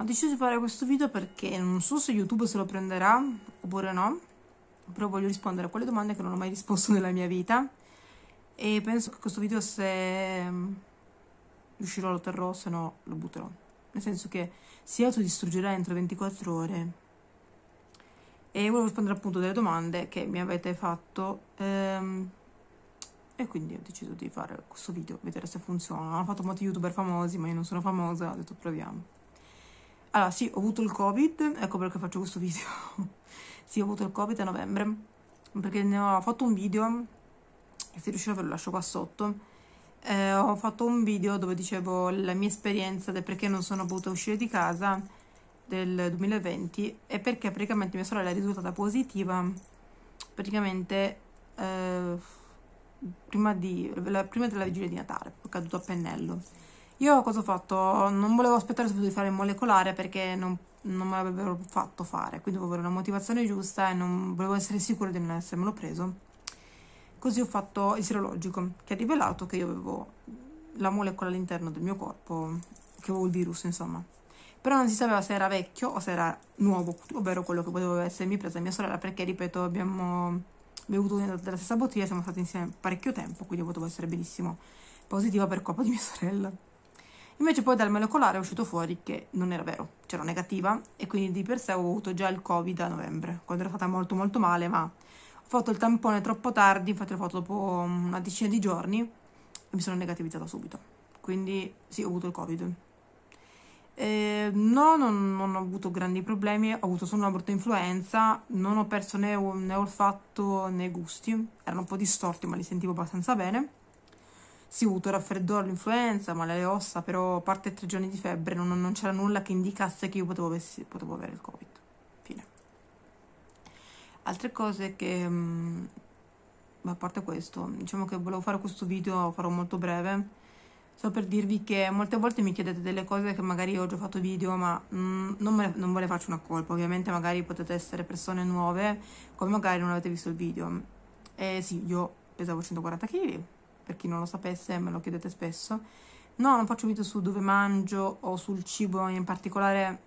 ho deciso di fare questo video perché non so se YouTube se lo prenderà oppure no, però voglio rispondere a quelle domande che non ho mai risposto nella mia vita e penso che questo video se riuscirò lo terrò, se no lo butterò. Nel senso che si autodistruggerà entro 24 ore. E volevo rispondere appunto delle domande che mi avete fatto ehm, e quindi ho deciso di fare questo video, vedere se funziona. ho fatto molti youtuber famosi, ma io non sono famosa, ho detto proviamo. Allora, sì, ho avuto il Covid, ecco perché faccio questo video. sì, ho avuto il Covid a novembre, perché ne ho fatto un video, se riuscirò ve lo lascio qua sotto. Eh, ho fatto un video dove dicevo la mia esperienza del perché non sono potuta uscire di casa del 2020 e perché praticamente mia sorella è risultata positiva praticamente eh, prima, di, la, prima della vigilia di Natale, è caduto a pennello. Io cosa ho fatto? Non volevo aspettare subito di fare il molecolare perché non, non me l'avrebbero fatto fare, quindi dovevo avere una motivazione giusta e non volevo essere sicura di non essermelo preso. Così ho fatto il serologico che ha rivelato che io avevo la molecola all'interno del mio corpo, che avevo il virus, insomma. Però non si sapeva se era vecchio o se era nuovo, ovvero quello che poteva essermi presa mia sorella, perché, ripeto, abbiamo bevuto della stessa bottiglia, siamo stati insieme parecchio tempo, quindi potevo essere benissimo positiva per colpa di mia sorella. Invece poi dal molecolare è uscito fuori che non era vero, c'era negativa e quindi di per sé ho avuto già il covid a novembre, quando ero stata molto molto male, ma ho fatto il tampone troppo tardi, infatti l'ho fatto dopo mm, una decina di giorni e mi sono negativizzata subito. Quindi sì, ho avuto il covid. Eh, no, non, non, ho avuto grandi problemi, ho avuto solo una brutta influenza, non ho perso né, né olfatto né gusti, erano un po' distorti ma li sentivo abbastanza bene sì, ho avuto raffreddore, l'influenza, male alle ossa, però a parte tre giorni di febbre non, non c'era nulla che indicasse che io potevo, avessi, potevo, avere il covid. Fine. Altre cose che... Mh, mm, a parte questo, diciamo che volevo fare questo video, farò molto breve. Solo per dirvi che molte volte mi chiedete delle cose che magari ho già fatto video, ma mh, mm, non, me, non ve le faccio una colpa. Ovviamente magari potete essere persone nuove, come magari non avete visto il video. Eh sì, io pesavo 140 kg, per chi non lo sapesse me lo chiedete spesso. No, non faccio video su dove mangio o sul cibo in particolare,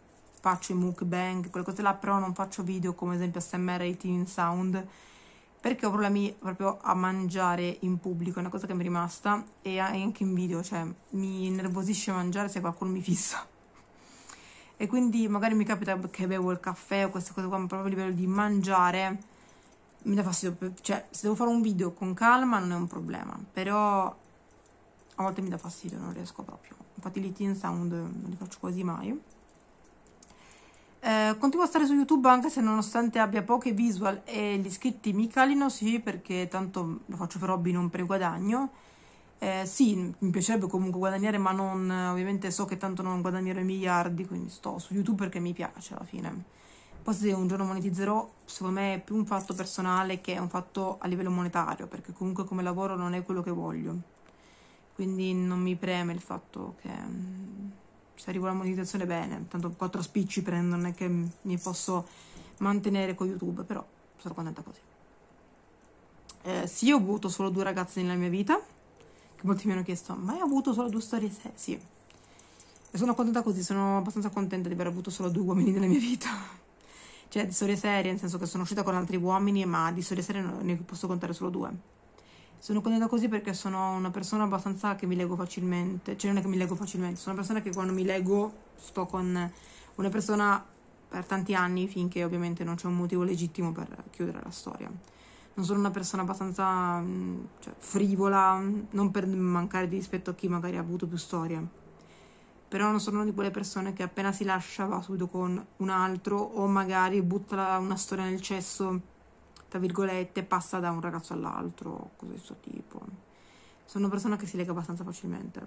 faccio i mukbang, quelle cose là, però non faccio video come esempio SMR 18 Sound perché ho problemi proprio a mangiare in pubblico, è una cosa che mi è rimasta e anche in video, cioè mi innervosisce mangiare se qualcuno mi fissa. E quindi magari mi capita che bevo il caffè o queste cose qua, ma proprio a livello di mangiare mi dà fastidio, cioè se devo fare un video con calma non è un problema, però a volte mi dà fastidio, non riesco proprio. Infatti lì in sound non li faccio quasi mai. Eh, continuo a stare su YouTube anche se nonostante abbia poche visual e gli iscritti mi calino, sì, perché tanto lo faccio per hobby, non per guadagno. Eh, sì, mi piacerebbe comunque guadagnare, ma non, ovviamente so che tanto non guadagnerò i miliardi, quindi sto su YouTube perché mi piace alla fine poi se un giorno monetizzerò, secondo me è più un fatto personale che un fatto a livello monetario, perché comunque come lavoro non è quello che voglio. Quindi non mi preme il fatto che se arrivo alla monetizzazione bene, tanto quattro spicci prendo, non è che mi posso mantenere con YouTube, però sono contenta così. Eh, sì, ho avuto solo due ragazze nella mia vita, che molti mi hanno chiesto, ma hai avuto solo due storie? Sì. E sono contenta così, sono abbastanza contenta di aver avuto solo due uomini nella mia vita. Cioè, di storie serie, nel senso che sono uscita con altri uomini, ma di storie serie ne posso contare solo due. Sono contenta così perché sono una persona abbastanza che mi leggo facilmente. Cioè, non è che mi leggo facilmente, sono una persona che quando mi leggo sto con una persona per tanti anni, finché ovviamente non c'è un motivo legittimo per chiudere la storia. Non sono una persona abbastanza mm, cioè, frivola, non per mancare di rispetto a chi magari ha avuto più storie però non sono una di quelle persone che appena si lascia va subito con un altro o magari butta una storia nel cesso, tra virgolette, passa da un ragazzo all'altro, o cose di questo tipo. Sono una persona che si lega abbastanza facilmente,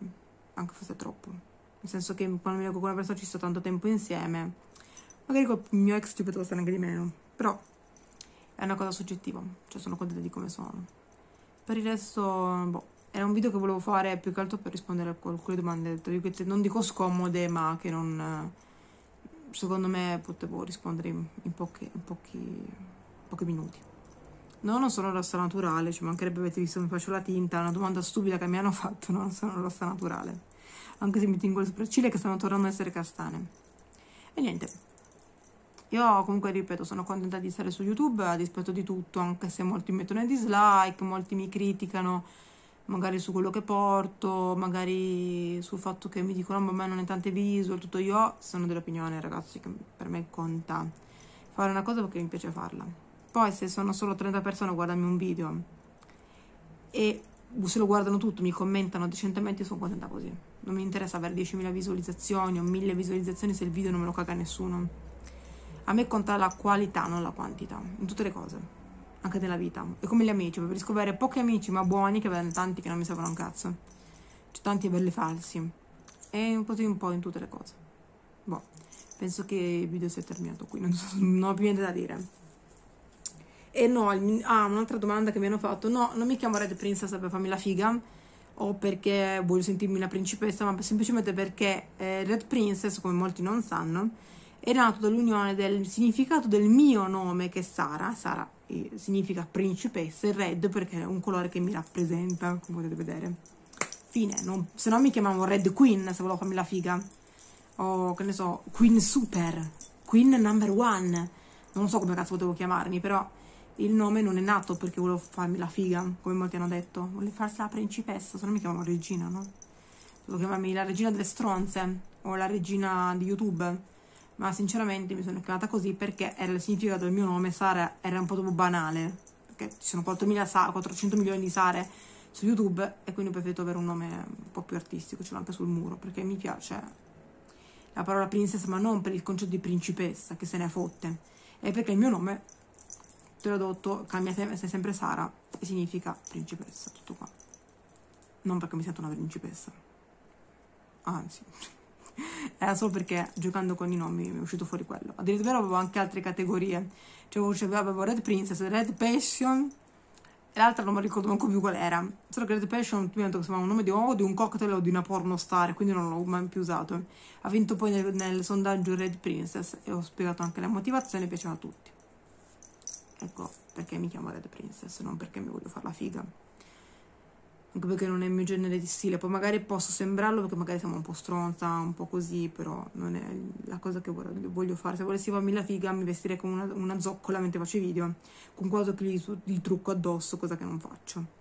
anche se troppo. Nel senso che quando mi leggo con una persona ci sto tanto tempo insieme, magari con il mio ex ci potevo stare anche di meno, però è una cosa soggettiva, cioè sono contenta di come sono. Per il resto, boh, era un video che volevo fare più che altro per rispondere a alcune domande, non dico scomode, ma che non... Eh, secondo me potevo rispondere in, pochi, in pochi, pochi minuti. No, non sono rossa naturale, ci cioè mancherebbe avete visto mi faccio la tinta, è una domanda stupida che mi hanno fatto, no? non sono rossa naturale. Anche se mi tingo le sopracciglia che stanno tornando a essere castane. E niente, io comunque ripeto, sono contenta di stare su YouTube a dispetto di tutto, anche se molti mettono i dislike, molti mi criticano magari su quello che porto, magari sul fatto che mi dicono oh, ma a me non è tante visual, tutto io sono dell'opinione ragazzi che per me conta fare una cosa perché mi piace farla. Poi se sono solo 30 persone guardami un video e se lo guardano tutto, mi commentano decentemente, sono contenta così. Non mi interessa avere 10.000 visualizzazioni o 1.000 visualizzazioni se il video non me lo caga nessuno. A me conta la qualità, non la quantità, in tutte le cose anche nella vita. È come gli amici, preferisco avere pochi amici ma buoni che averne tanti che non mi servono un cazzo. C'è tanti belli falsi. E così un po' in tutte le cose. Boh, penso che il video sia terminato qui, non, so, non ho più niente da dire. E no, ah, un'altra domanda che mi hanno fatto. No, non mi chiamo Red Princess per farmi la figa o perché voglio sentirmi una principessa, ma semplicemente perché eh, Red Princess, come molti non sanno, è nato dall'unione del significato del mio nome che è Sara, Sara eh, significa principessa, e red perché è un colore che mi rappresenta, come potete vedere. Fine, non, se no mi chiamavo Red Queen se volevo farmi la figa, o che ne so, Queen Super, Queen Number One, non so come cazzo potevo chiamarmi, però il nome non è nato perché volevo farmi la figa, come molti hanno detto, volevo farsi la principessa, se no mi chiamavo Regina, no? Volevo chiamarmi la regina delle stronze, o la regina di YouTube ma sinceramente mi sono chiamata così perché era il significato del mio nome, Sara era un po' troppo banale, perché ci sono 4.000 400 milioni di Sare su YouTube e quindi ho preferito avere un nome un po' più artistico, ce l'ho anche sul muro, perché mi piace la parola princess, ma non per il concetto di principessa, che se ne è fotte, è perché il mio nome, tradotto, cambia sempre, sei sempre Sara e significa principessa, tutto qua. Non perché mi sento una principessa, anzi era solo perché giocando con i nomi mi è uscito fuori quello. Addirittura avevo anche altre categorie, cioè avevo Red Princess, Red Passion, e l'altra non mi ricordo manco più qual era. Solo che Red Passion mi che sembrava un nome di uomo, di un cocktail o di una porno star, quindi non l'ho mai più usato. Ha vinto poi nel, nel sondaggio Red Princess e ho spiegato anche la motivazione, piaceva a tutti. Ecco perché mi chiamo Red Princess, non perché mi voglio fare la figa anche perché non è il mio genere di stile, poi magari posso sembrarlo perché magari siamo un po' stronza, un po' così, però non è la cosa che voglio fare. Se volessi farmi la figa mi vestirei come una, una zoccola mentre faccio i video, con 4 kg di trucco addosso, cosa che non faccio.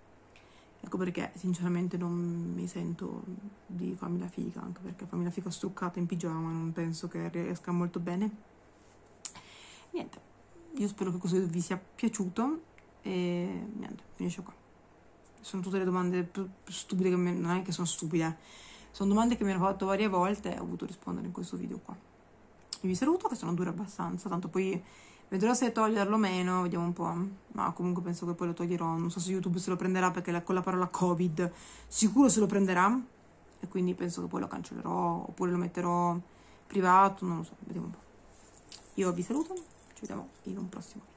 Ecco perché sinceramente non mi sento di farmi la figa, anche perché farmi la figa struccata in pigiama non penso che riesca molto bene. Niente, io spero che questo vi sia piaciuto e niente, finisce qua sono tutte le domande stupide che mi, non è che sono stupide, eh. sono domande che mi hanno fatto varie volte e ho avuto rispondere in questo video qua. Io vi saluto che sono dure abbastanza, tanto poi vedrò se toglierlo o meno, vediamo un po', eh. ma comunque penso che poi lo toglierò, non so se YouTube se lo prenderà perché la, con la parola Covid sicuro se lo prenderà e quindi penso che poi lo cancellerò oppure lo metterò privato, non lo so, vediamo un po'. Io vi saluto, ci vediamo in un prossimo.